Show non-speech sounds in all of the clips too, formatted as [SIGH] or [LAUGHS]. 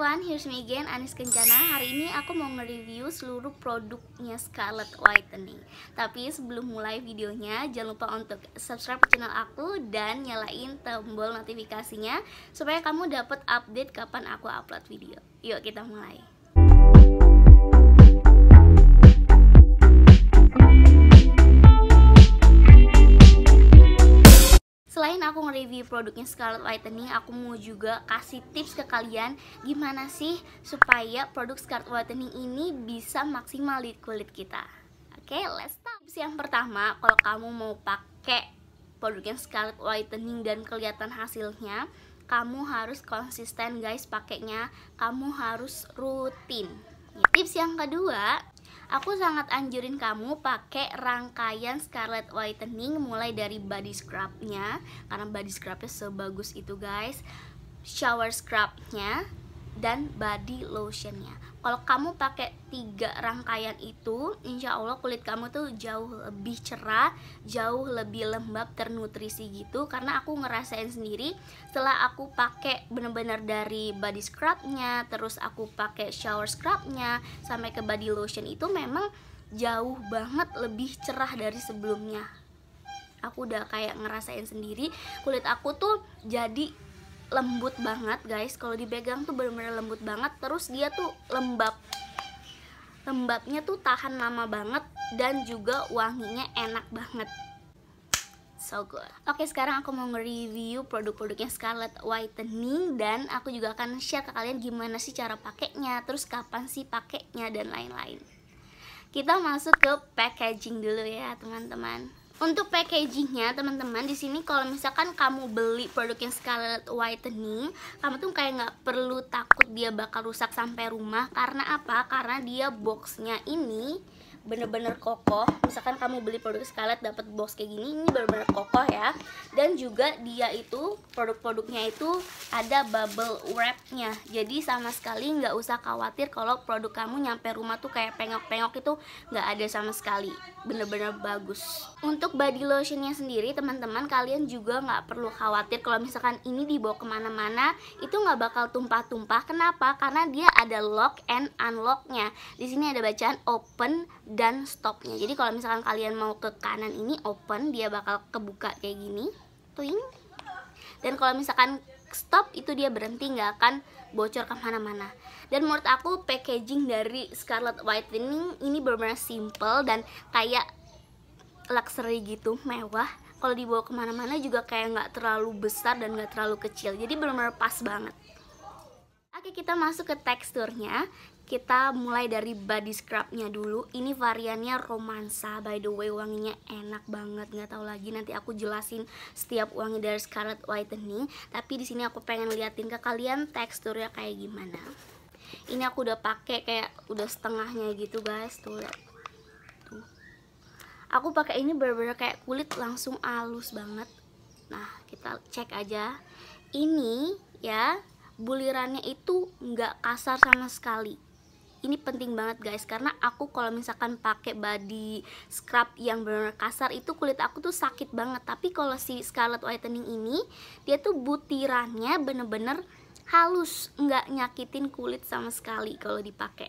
everyone, here's me again, Anis Kencana Hari ini aku mau nge-review seluruh produknya Scarlet Whitening Tapi sebelum mulai videonya, jangan lupa untuk subscribe channel aku Dan nyalain tombol notifikasinya Supaya kamu dapat update kapan aku upload video Yuk kita mulai selain aku nge-review produknya Scarlet Whitening, aku mau juga kasih tips ke kalian gimana sih supaya produk Scarlet Whitening ini bisa maksimal di kulit kita. Oke, okay, let's start. Tips yang pertama, kalau kamu mau pakai produknya Scarlet Whitening dan kelihatan hasilnya, kamu harus konsisten guys pakainya, kamu harus rutin. Tips yang kedua, Aku sangat anjurin kamu pakai rangkaian Scarlet Whitening mulai dari body scrubnya karena body scrubnya sebagus itu guys, shower scrubnya, dan body lotionnya kalau kamu pakai tiga rangkaian itu insya Allah kulit kamu tuh jauh lebih cerah jauh lebih lembab ternutrisi gitu karena aku ngerasain sendiri setelah aku pakai bener-bener dari body scrubnya terus aku pakai shower scrubnya sampai ke body lotion itu memang jauh banget lebih cerah dari sebelumnya aku udah kayak ngerasain sendiri kulit aku tuh jadi lembut banget guys kalau dipegang tuh bener-bener lembut banget terus dia tuh lembab lembabnya tuh tahan lama banget dan juga wanginya enak banget so good oke sekarang aku mau nge-review produk-produknya scarlet Whitening dan aku juga akan share ke kalian gimana sih cara pakainya terus kapan sih pakainya dan lain-lain kita masuk ke packaging dulu ya teman-teman untuk packagingnya teman-teman di sini kalau misalkan kamu beli produk yang Scarlet Whitening, kamu tuh kayak nggak perlu takut dia bakal rusak sampai rumah karena apa? Karena dia boxnya ini bener-bener kokoh misalkan kamu beli produk Scarlett dapat box kayak gini ini bener-bener kokoh ya dan juga dia itu produk-produknya itu ada bubble wrapnya jadi sama sekali nggak usah khawatir kalau produk kamu nyampe rumah tuh kayak pengok-pengok itu nggak ada sama sekali bener-bener bagus untuk body lotionnya sendiri teman-teman kalian juga nggak perlu khawatir kalau misalkan ini dibawa kemana-mana itu nggak bakal tumpah-tumpah kenapa karena dia ada lock and unlocknya di sini ada bacaan open dan stopnya jadi kalau misalkan kalian mau ke kanan ini open dia bakal kebuka kayak gini twing dan kalau misalkan stop itu dia berhenti nggak akan bocor kemana-mana dan menurut aku packaging dari Scarlet Whitening ini benar-benar simple dan kayak luxury gitu mewah kalau dibawa kemana-mana juga kayak nggak terlalu besar dan nggak terlalu kecil jadi benar-benar pas banget Oke kita masuk ke teksturnya kita mulai dari body scrubnya dulu ini variannya romansa by the way wanginya enak banget nggak tahu lagi nanti aku jelasin setiap wangi dari Scarlet Whitening tapi di sini aku pengen liatin ke kalian teksturnya kayak gimana ini aku udah pakai kayak udah setengahnya gitu guys tuh tuh aku pakai ini bener-bener kayak kulit langsung halus banget nah kita cek aja ini ya bulirannya itu nggak kasar sama sekali ini penting banget guys karena aku kalau misalkan pakai body scrub yang benar kasar itu kulit aku tuh sakit banget tapi kalau si Scarlet Whitening ini dia tuh butirannya bener-bener halus nggak nyakitin kulit sama sekali kalau dipakai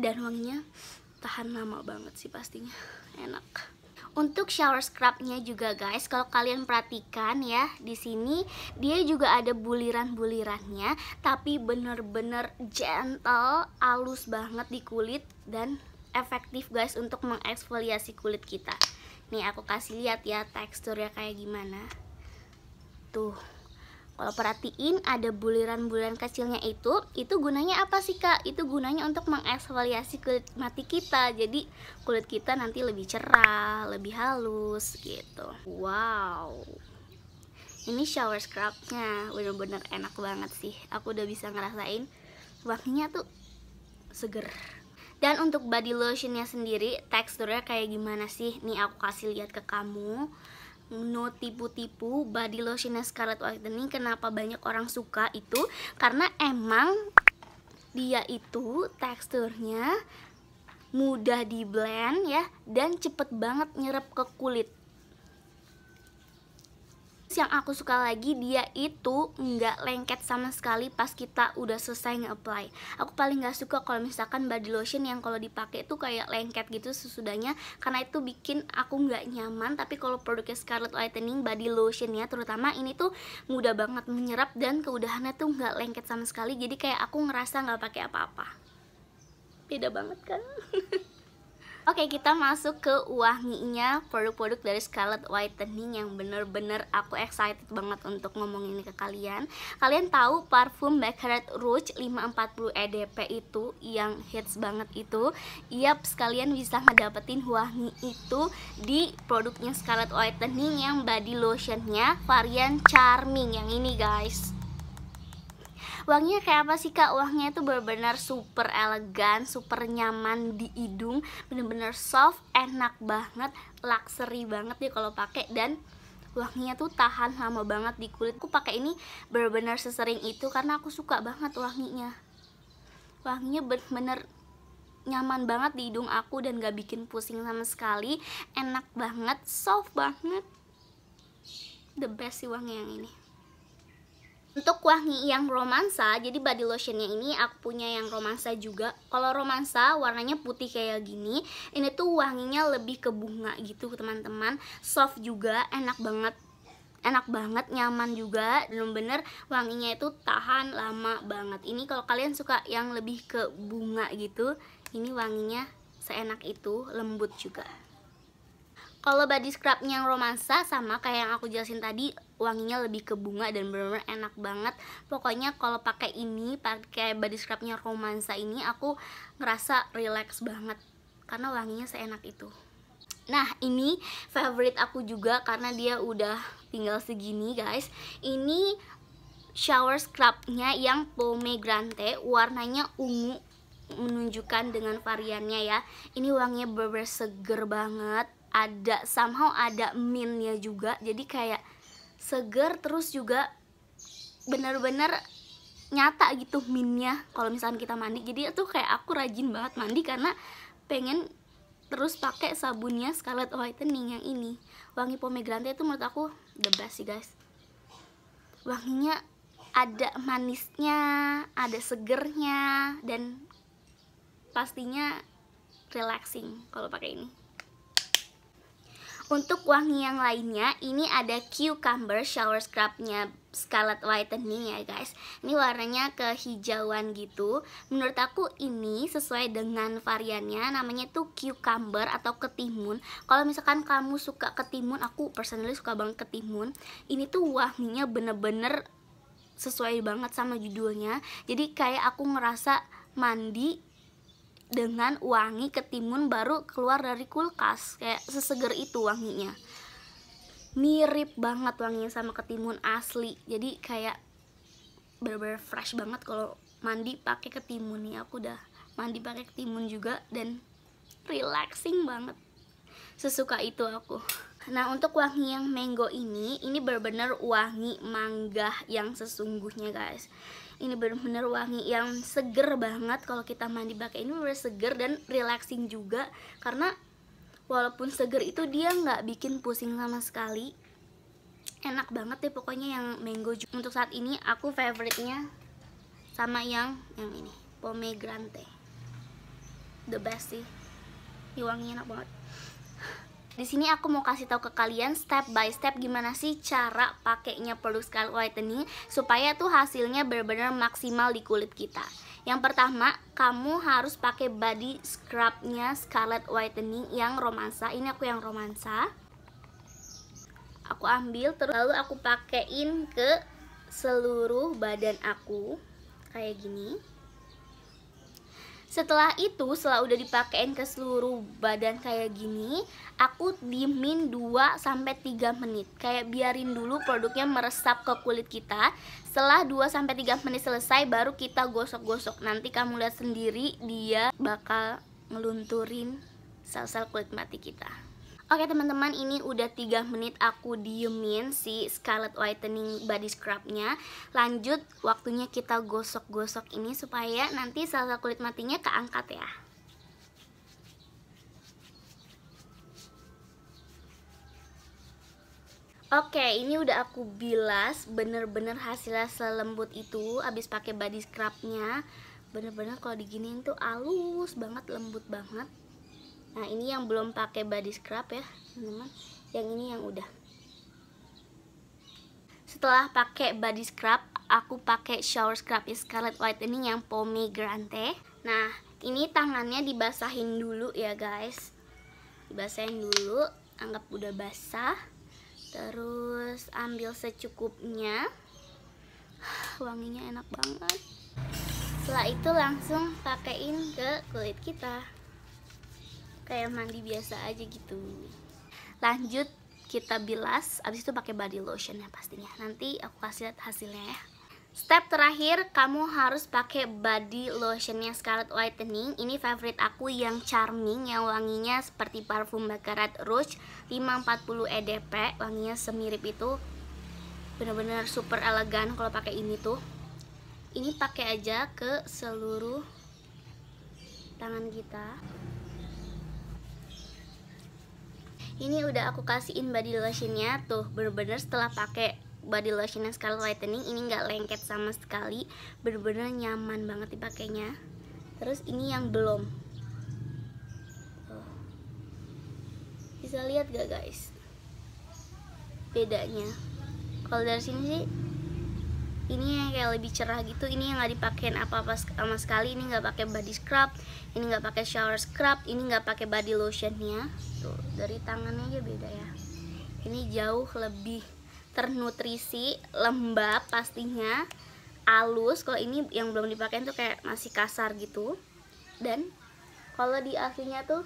dan wanginya tahan lama banget sih pastinya enak untuk shower scrubnya juga guys, kalau kalian perhatikan ya di sini dia juga ada buliran-bulirannya, tapi bener-bener gentle, halus banget di kulit dan efektif guys untuk mengeksfoliasi kulit kita. Nih aku kasih lihat ya teksturnya kayak gimana. Tuh. Kalau perhatiin ada buliran-buliran kecilnya itu, itu gunanya apa sih kak? Itu gunanya untuk mengeksfoliasi kulit mati kita. Jadi kulit kita nanti lebih cerah, lebih halus gitu. Wow. Ini shower scrubnya bener-bener enak banget sih. Aku udah bisa ngerasain wanginya tuh seger. Dan untuk body lotionnya sendiri, teksturnya kayak gimana sih? Nih aku kasih lihat ke kamu no tipu-tipu body lotionnya Scarlett Whitening ini kenapa banyak orang suka itu karena emang dia itu teksturnya mudah di blend ya dan cepet banget nyerap ke kulit terus yang aku suka lagi dia itu nggak lengket sama sekali pas kita udah selesai nge-apply aku paling nggak suka kalau misalkan body lotion yang kalau dipakai tuh kayak lengket gitu sesudahnya karena itu bikin aku nggak nyaman tapi kalau produknya scarlet Whitening body lotionnya terutama ini tuh mudah banget menyerap dan keudahannya tuh nggak lengket sama sekali jadi kayak aku ngerasa nggak pakai apa-apa beda banget kan [LAUGHS] Oke, kita masuk ke wanginya produk-produk dari Scarlet Whitening yang bener-bener aku excited banget untuk ngomongin ini ke kalian. Kalian tahu parfum Baccarat Rouge 540 EDP e itu yang hits banget itu. Yap, kalian bisa ngedapetin wangi itu di produknya Scarlet Whitening yang body lotionnya varian Charming yang ini guys uangnya kayak apa sih kak uangnya itu benar-benar super elegan super nyaman di hidung benar-benar soft enak banget luxury banget ya kalau pakai dan wanginya tuh tahan lama banget di kulit aku pakai ini benar-benar sesering itu karena aku suka banget wanginya wanginya benar-benar nyaman banget di hidung aku dan gak bikin pusing sama sekali enak banget soft banget the best sih wangi yang ini untuk wangi yang romansa, jadi body lotionnya ini aku punya yang romansa juga. Kalau romansa warnanya putih kayak gini, ini tuh wanginya lebih ke bunga gitu teman-teman. Soft juga, enak banget enak banget, nyaman juga, Belum bener wanginya itu tahan lama banget. Ini kalau kalian suka yang lebih ke bunga gitu, ini wanginya seenak itu, lembut juga. Kalau body scrubnya yang romansa sama kayak yang aku jelasin tadi, wanginya lebih ke bunga dan benar-benar enak banget pokoknya kalau pakai ini pakai body scrubnya romansa ini aku ngerasa relax banget karena wanginya seenak itu Nah ini favorite aku juga karena dia udah tinggal segini guys Ini shower scrubnya yang pomegranate warnanya ungu menunjukkan dengan variannya ya Ini wanginya bener, -bener seger banget ada somehow ada mintnya juga jadi kayak seger terus juga bener-bener nyata gitu minnya kalau misalkan kita mandi jadi itu kayak aku rajin banget mandi karena pengen terus pakai sabunnya Scarlet Whitening yang ini wangi pomegranate itu menurut aku the best sih guys wanginya ada manisnya ada segernya dan pastinya relaxing kalau pakai ini untuk wangi yang lainnya, ini ada cucumber shower scrubnya Scarlet Whitening ya guys Ini warnanya kehijauan gitu Menurut aku ini sesuai dengan variannya Namanya tuh cucumber atau ketimun Kalau misalkan kamu suka ketimun, aku personally suka banget ketimun Ini tuh wanginya bener-bener sesuai banget sama judulnya Jadi kayak aku ngerasa mandi dengan wangi ketimun baru keluar dari kulkas kayak seseger itu wanginya mirip banget wanginya sama ketimun asli jadi kayak bener-bener fresh banget kalau mandi pakai ketimun nih aku udah mandi pakai ketimun juga dan relaxing banget sesuka itu aku nah untuk wangi yang mango ini ini bener-bener wangi mangga yang sesungguhnya guys ini bener-bener wangi yang seger banget kalau kita mandi pakai ini bener, seger dan relaxing juga karena walaupun seger itu dia nggak bikin pusing sama sekali enak banget deh pokoknya yang mango juga untuk saat ini aku favoritnya sama yang yang ini pomegranate the best sih wangi enak banget di sini aku mau kasih tahu ke kalian step by step gimana sih cara pakainya produk scalp whitening supaya tuh hasilnya benar-benar maksimal di kulit kita. Yang pertama, kamu harus pakai body scrubnya Scarlet Whitening yang romansa. Ini aku yang romansa. Aku ambil terus lalu aku pakein ke seluruh badan aku kayak gini. Setelah itu setelah udah dipakein ke seluruh badan kayak gini, aku diemin 2 sampai 3 menit. Kayak biarin dulu produknya meresap ke kulit kita. Setelah 2 sampai 3 menit selesai baru kita gosok-gosok. Nanti kamu lihat sendiri dia bakal ngelunturin sel-sel kulit mati kita. Oke teman-teman ini udah 3 menit aku diemin si Scarlet Whitening Body Scrubnya Lanjut waktunya kita gosok-gosok ini supaya nanti sel-sel kulit matinya keangkat ya Oke, ini udah aku bilas, bener-bener hasilnya selembut itu abis pakai body scrubnya. Bener-bener kalau diginiin tuh alus banget, lembut banget nah ini yang belum pakai body scrub ya teman-teman yang ini yang udah setelah pakai body scrub aku pakai shower scrub ya Scarlet White ini yang pomegranate nah ini tangannya dibasahin dulu ya guys dibasahin dulu anggap udah basah terus ambil secukupnya [SIGHS] wanginya enak banget setelah itu langsung pakaiin ke kulit kita kayak mandi biasa aja gitu lanjut kita bilas abis itu pakai body lotion ya pastinya nanti aku kasih lihat hasilnya ya Step terakhir, kamu harus pakai body lotionnya Scarlet Whitening. Ini favorite aku yang charming, yang wanginya seperti parfum Baccarat Rouge 540 EDP. E wanginya semirip itu. Bener-bener super elegan kalau pakai ini tuh. Ini pakai aja ke seluruh tangan kita. ini udah aku kasihin body lotionnya tuh bener-bener setelah pakai body lotionnya yang Scarlet Whitening ini nggak lengket sama sekali bener-bener nyaman banget dipakainya terus ini yang belum bisa lihat gak guys bedanya kalau dari sini sih ini yang kayak lebih cerah gitu ini yang nggak dipakein apa-apa sama sekali ini nggak pakai body scrub ini nggak pakai shower scrub ini nggak pakai body lotionnya tuh dari tangannya aja beda ya ini jauh lebih ternutrisi lembab pastinya halus kalau ini yang belum dipakai tuh kayak masih kasar gitu dan kalau di aslinya tuh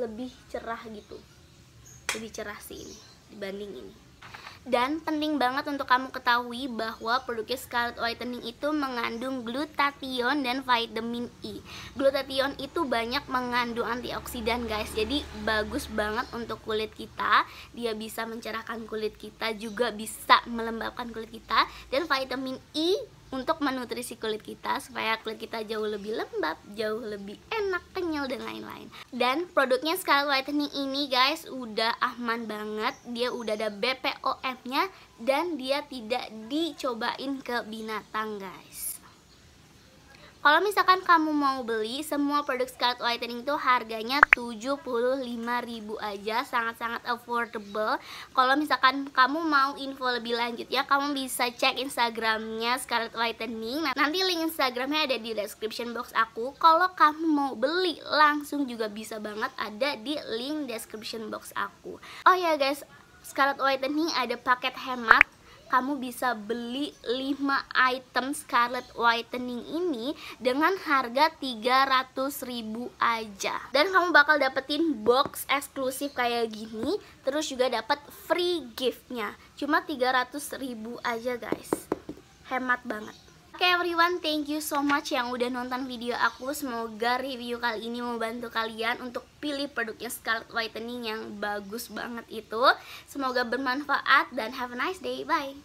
lebih cerah gitu lebih cerah sih ini dibanding ini dan penting banget untuk kamu ketahui bahwa produknya Scarlet Whitening itu mengandung glutathione dan vitamin E. Glutathione itu banyak mengandung antioksidan, guys. Jadi bagus banget untuk kulit kita. Dia bisa mencerahkan kulit kita, juga bisa melembabkan kulit kita. Dan vitamin E untuk menutrisi kulit kita supaya kulit kita jauh lebih lembab, jauh lebih enak, kenyal dan lain-lain. Dan produknya Scarlet Whitening ini guys udah aman banget, dia udah ada BPOM-nya dan dia tidak dicobain ke binatang guys. Kalau misalkan kamu mau beli semua produk Scarlet Whitening itu harganya rp 75.000 aja, sangat-sangat affordable. Kalau misalkan kamu mau info lebih lanjut ya, kamu bisa cek Instagramnya Scarlet Whitening. Nah, nanti link Instagramnya ada di description box aku. Kalau kamu mau beli langsung juga bisa banget ada di link description box aku. Oh ya guys, Scarlet Whitening ada paket hemat kamu bisa beli 5 item Scarlet Whitening ini dengan harga 300 ribu aja dan kamu bakal dapetin box eksklusif kayak gini terus juga dapat free giftnya cuma 300 ribu aja guys hemat banget Oke okay everyone, thank you so much yang udah nonton video aku Semoga review kali ini membantu kalian untuk pilih produknya Scarlet Whitening yang bagus banget itu Semoga bermanfaat dan have a nice day, bye!